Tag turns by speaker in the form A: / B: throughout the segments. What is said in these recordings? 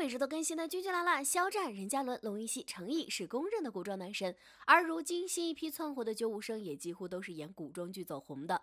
A: 每日都更新的，君君来了。肖战、任嘉伦、龙一熙、成毅是公认的古装男神，而如今新一批窜火的九五生也几乎都是演古装剧走红的，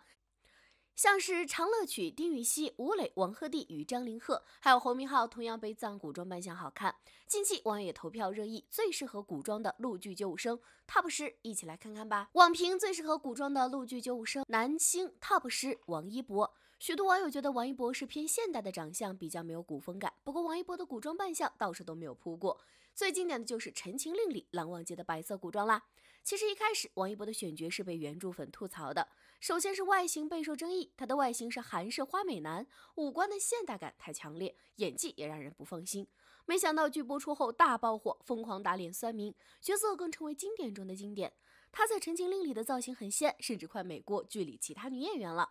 A: 像是《长乐曲》丁禹兮、吴磊、王鹤棣与张凌赫，还有侯明昊，同样被赞古装扮相好看。近期网友投票热议最适合古装的陆剧九五生 TOP 十，一起来看看吧。网评最适合古装的陆剧九五生男星 TOP 十，王一博。许多网友觉得王一博是偏现代的长相，比较没有古风感。不过王一博的古装扮相倒是都没有扑过，最经典的就是《陈情令》里蓝忘机的白色古装啦。其实一开始王一博的选角是被原著粉吐槽的，首先是外形备受争议，他的外形是韩式花美男，五官的现代感太强烈，演技也让人不放心。没想到剧播出后大爆火，疯狂打脸酸民，角色更成为经典中的经典。他在《陈情令》里的造型很仙，甚至快美过剧里其他女演员了。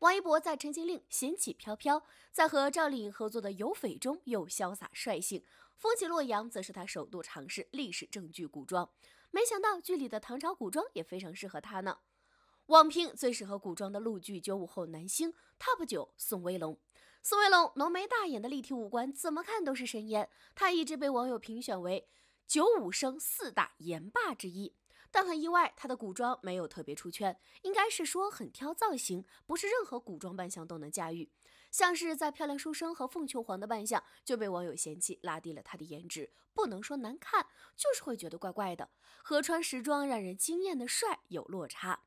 A: 王一博在《陈情令》仙气飘飘，在和赵丽颖合作的《有匪》中又潇洒率性，《风起洛阳》则是他首度尝试历史正剧古装，没想到剧里的唐朝古装也非常适合他呢。网评最适合古装的陆剧九五后男星 top 九，宋威龙。宋威龙浓眉大眼的立体五官，怎么看都是神颜。他一直被网友评选为九五生四大颜霸之一。但很意外，她的古装没有特别出圈，应该是说很挑造型，不是任何古装扮相都能驾驭。像是在《漂亮书生》和《凤求凰》的扮相就被网友嫌弃，拉低了她的颜值。不能说难看，就是会觉得怪怪的，和穿时装让人惊艳的帅有落差。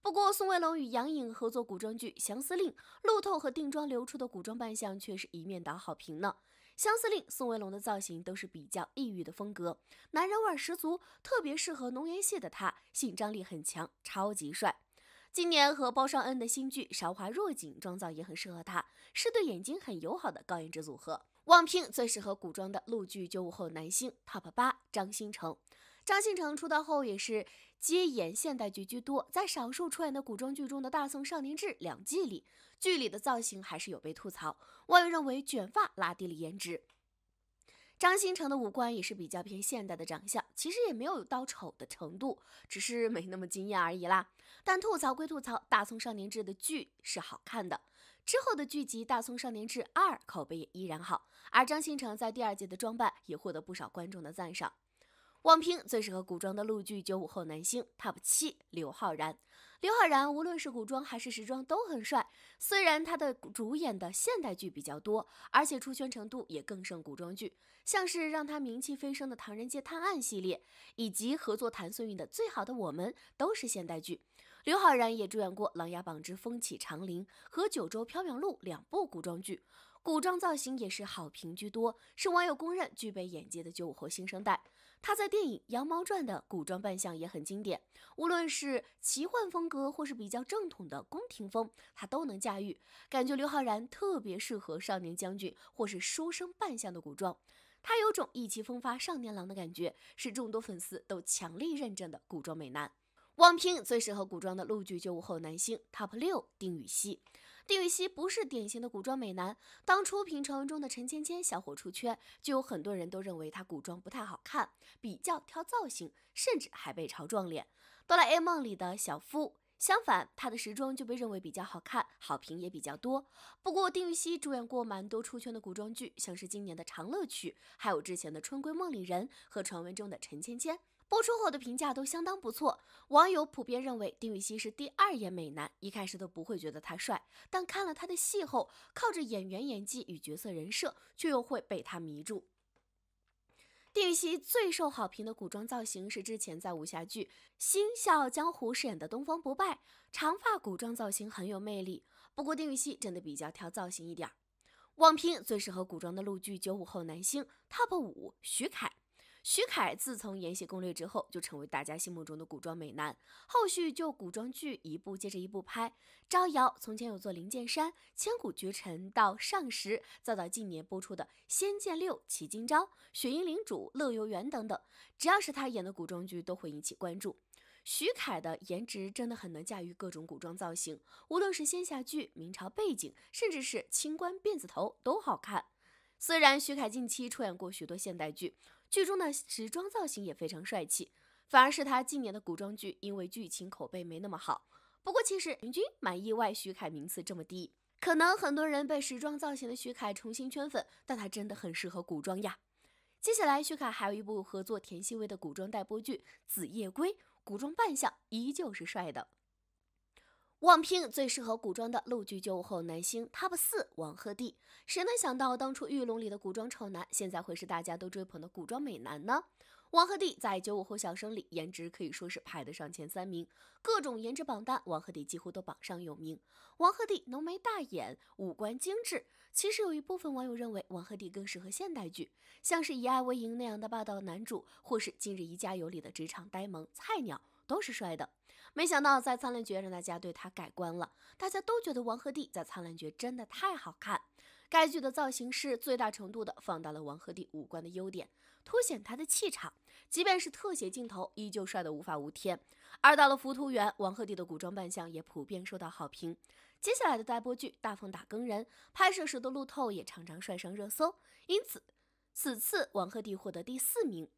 A: 不过，宋威龙与杨颖合作古装剧《降司令》，路透和定妆流出的古装扮相却是一面倒好评呢。相司令宋威龙的造型都是比较异域的风格，男人味十足，特别适合浓颜系的他，性张力很强，超级帅。今年和包上恩的新剧《韶华若锦》妆造也很适合他，是对眼睛很友好的高颜值组合。网评最适合古装的陆剧九五后男星 TOP 八张新成。张新成出道后也是接演现代剧居多，在少数出演的古装剧中的《大宋少年志》两季里，剧里的造型还是有被吐槽，网友认为卷发拉低了颜值。张新成的五官也是比较偏现代的长相，其实也没有到丑的程度，只是没那么惊艳而已啦。但吐槽归吐槽，《大宋少年志》的剧是好看的，之后的剧集《大宋少年志二》口碑也依然好，而张新成在第二季的装扮也获得不少观众的赞赏。网评最适合古装的陆剧九五后男星，TOP 七刘昊然。刘昊然无论是古装还是时装都很帅，虽然他的主演的现代剧比较多，而且出圈程度也更胜古装剧，像是让他名气飞升的《唐人街探案》系列，以及合作谭松韵的《最好的我们》都是现代剧。刘昊然也主演过《琅琊榜之风起长林》和《九州缥缈录》两部古装剧，古装造型也是好评居多，是网友公认具备演技的九五后新生代。他在电影《羊毛传》的古装扮相也很经典，无论是奇幻风格或是比较正统的宫廷风，他都能驾驭。感觉刘昊然特别适合少年将军或是书生扮相的古装，他有种意气风发少年郎的感觉，是众多粉丝都强力认证的古装美男。网评最适合古装的陆剧九五后男星 top 六，丁禹锡。丁禹兮不是典型的古装美男。当初凭传闻中的陈芊芊小火出圈，就有很多人都认为他古装不太好看，比较挑造型，甚至还被嘲撞脸哆啦 A 梦里的小夫。相反，他的时装就被认为比较好看，好评也比较多。不过，丁禹兮主演过蛮多出圈的古装剧，像是今年的《长乐曲》，还有之前的《春闺梦里人》和传闻中的《陈芊芊》。播出后的评价都相当不错，网友普遍认为丁禹兮是第二眼美男。一开始都不会觉得他帅，但看了他的戏后，靠着演员演技与角色人设，却又会被他迷住。丁禹兮最受好评的古装造型是之前在武侠剧《新笑傲江湖》饰演的东方不败，长发古装造型很有魅力。不过丁禹兮真的比较挑造型一点。网评最适合古装的陆剧九五后男星 TOP 五，徐凯。徐凯自从演《禧攻略》之后，就成为大家心目中的古装美男。后续就古装剧一部接着一部拍，《招摇》从前有座灵剑山》、《千古绝尘》到《上时，再到近年播出的《仙剑六》、《奇今朝》、《雪鹰领主》、《乐游原》等等，只要是他演的古装剧，都会引起关注。徐凯的颜值真的很能驾驭各种古装造型，无论是仙侠剧、明朝背景，甚至是清官辫子头都好看。虽然徐凯近期出演过许多现代剧。剧中的时装造型也非常帅气，反而是他近年的古装剧，因为剧情口碑没那么好。不过其实平均蛮意外徐凯名次这么低，可能很多人被时装造型的徐凯重新圈粉，但他真的很适合古装呀。接下来徐凯还有一部合作田曦薇的古装待播剧《紫夜归》，古装扮相依旧是帅的。网评最适合古装的陆剧九五后男星，TOP 四王鹤棣。谁能想到当初《玉龙》里的古装丑男，现在会是大家都追捧的古装美男呢？王鹤棣在九五后小生里，颜值可以说是排得上前三名。各种颜值榜单，王鹤棣几乎都榜上有名。王鹤棣浓眉大眼，五官精致。其实有一部分网友认为，王鹤棣更适合现代剧，像是《以爱为营》那样的霸道男主，或是《今日宜家有》里的职场呆萌菜鸟。都是帅的，没想到在《苍兰诀》让大家对他改观了，大家都觉得王鹤棣在《苍兰诀》真的太好看。该剧的造型师最大程度的放大了王鹤棣五官的优点，凸显他的气场，即便是特写镜头，依旧帅得无法无天。而到了《浮屠缘》，王鹤棣的古装扮相也普遍受到好评。接下来的待播剧《大奉打更人》，拍摄时的路透也常常帅上热搜，因此此次王鹤棣获得第四名。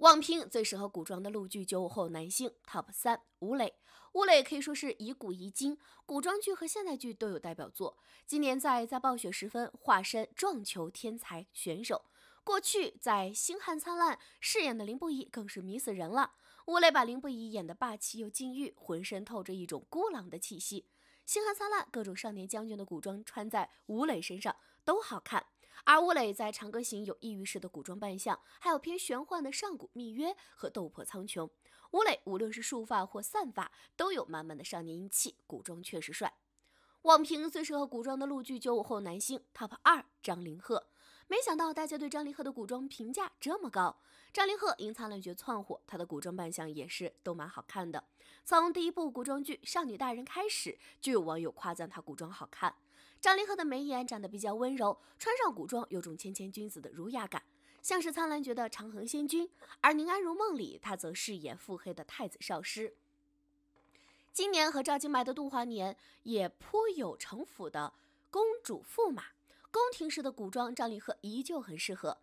A: 网评最适合古装的陆剧九五后男星 top 三，吴磊。吴磊可以说是以古遗今，古装剧和现代剧都有代表作。今年在在《暴雪时分》化身撞球天才选手，过去在《星汉灿烂》饰演的林不疑更是迷死人了。吴磊把林不疑演的霸气又禁欲，浑身透着一种孤狼的气息。《星汉灿烂》各种少年将军的古装穿在吴磊身上都好看。而吴磊在《长歌行》有异域式的古装扮相，还有偏玄幻的《上古密约》和《斗破苍穹》。吴磊无论是束发或散发，都有满满的少年英气，古装确实帅。网评最适合古装的陆剧九五后男星 top 二张凌赫。没想到大家对张凌赫的古装评价这么高。张凌赫因《苍兰诀》窜火，他的古装扮相也是都蛮好看的。从第一部古装剧《少女大人》开始，就有网友夸赞他古装好看。张凌赫的眉眼长得比较温柔，穿上古装有种谦谦君子的儒雅感，像是《苍兰诀》的长珩仙君；而《宁安如梦》里，他则饰演腹黑的太子少师。今年和赵金麦的《杜华年》也颇有城府的公主驸马，宫廷式的古装，赵丽赫依旧很适合。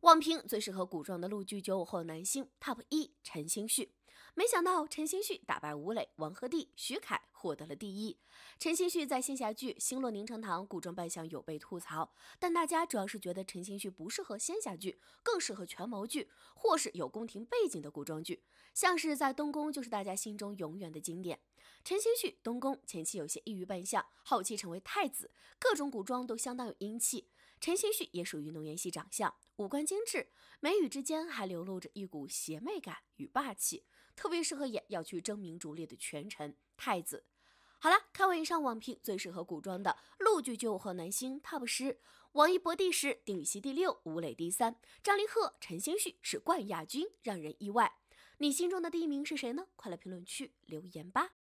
A: 妄评最适合古装的陆剧九五后男星 top 一陈星旭。没想到陈星旭打败吴磊、王鹤棣、徐凯获得了第一。陈星旭在仙侠剧《星落凝成糖》古装扮相有被吐槽，但大家主要是觉得陈星旭不适合仙侠剧，更适合权谋剧或是有宫廷背景的古装剧，像是在《东宫》就是大家心中永远的经典。陈星旭《东宫》前期有些异域扮相，后期成为太子，各种古装都相当有英气。陈星旭也属于浓颜系长相，五官精致，眉宇之间还流露着一股邪魅感与霸气。特别适合演要去争名逐利的权臣、太子。好了，看完以上网评，最适合古装的陆剧九和男星 TOP 十：王一博第十，丁禹锡第六，吴磊第三，张凌赫、陈星旭是冠亚军，让人意外。你心中的第一名是谁呢？快来评论区留言吧。